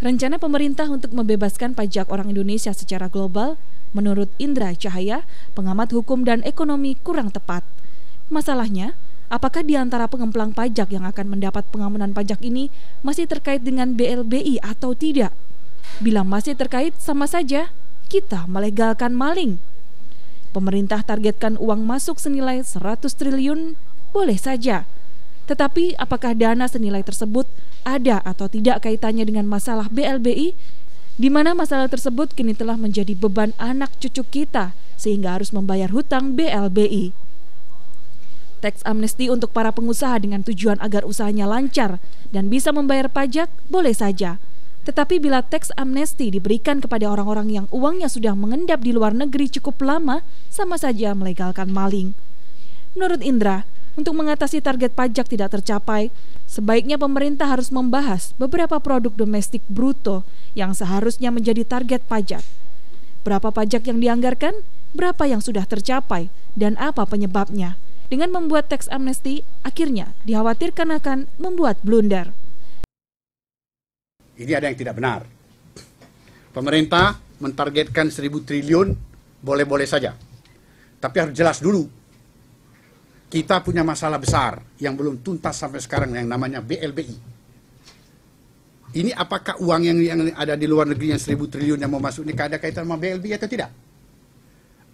Rencana pemerintah untuk membebaskan pajak orang Indonesia secara global, menurut Indra Cahaya, pengamat hukum dan ekonomi kurang tepat. Masalahnya, apakah di antara pengemplang pajak yang akan mendapat pengamanan pajak ini masih terkait dengan BLBI atau tidak? Bila masih terkait, sama saja kita melegalkan maling. Pemerintah targetkan uang masuk senilai 100 triliun, boleh saja tetapi apakah dana senilai tersebut ada atau tidak kaitannya dengan masalah BLBI? Di mana masalah tersebut kini telah menjadi beban anak cucu kita sehingga harus membayar hutang BLBI. Teks amnesti untuk para pengusaha dengan tujuan agar usahanya lancar dan bisa membayar pajak boleh saja. Tetapi bila teks amnesti diberikan kepada orang-orang yang uangnya sudah mengendap di luar negeri cukup lama, sama saja melegalkan maling. Menurut Indra, untuk mengatasi target pajak tidak tercapai, sebaiknya pemerintah harus membahas beberapa produk domestik bruto yang seharusnya menjadi target pajak. Berapa pajak yang dianggarkan, berapa yang sudah tercapai, dan apa penyebabnya. Dengan membuat teks amnesti, akhirnya dikhawatirkan akan membuat blunder. Ini ada yang tidak benar. Pemerintah mentargetkan 1000 triliun boleh-boleh saja. Tapi harus jelas dulu kita punya masalah besar yang belum tuntas sampai sekarang yang namanya BLBI. Ini apakah uang yang, yang ada di luar negeri yang seribu triliun yang mau masuk ini ada kaitan sama BLBI atau tidak?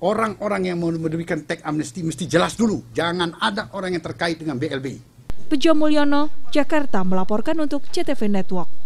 Orang-orang yang mau memberikan tax amnesty mesti jelas dulu, jangan ada orang yang terkait dengan BLBI. Pejo Mulyono, Jakarta melaporkan untuk CTV Network.